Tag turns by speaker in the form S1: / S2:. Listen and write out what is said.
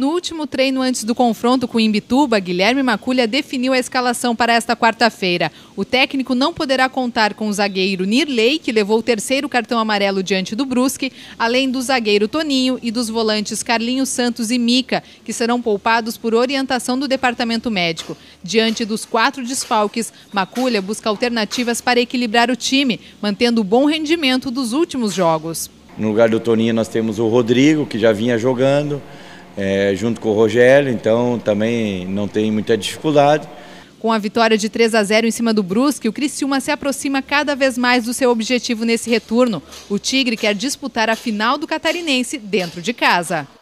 S1: No último treino antes do confronto com o Imbituba, Guilherme Maculha definiu a escalação para esta quarta-feira. O técnico não poderá contar com o zagueiro Nirley, que levou o terceiro cartão amarelo diante do Brusque, além do zagueiro Toninho e dos volantes Carlinhos Santos e Mica, que serão poupados por orientação do departamento médico. Diante dos quatro desfalques, Maculha busca alternativas para equilibrar o time, mantendo o bom rendimento dos últimos jogos.
S2: No lugar do Toninho nós temos o Rodrigo, que já vinha jogando é, junto com o Rogério, então também não tem muita dificuldade.
S1: Com a vitória de 3 a 0 em cima do Brusque, o Criciúma se aproxima cada vez mais do seu objetivo nesse retorno. O Tigre quer disputar a final do Catarinense dentro de casa.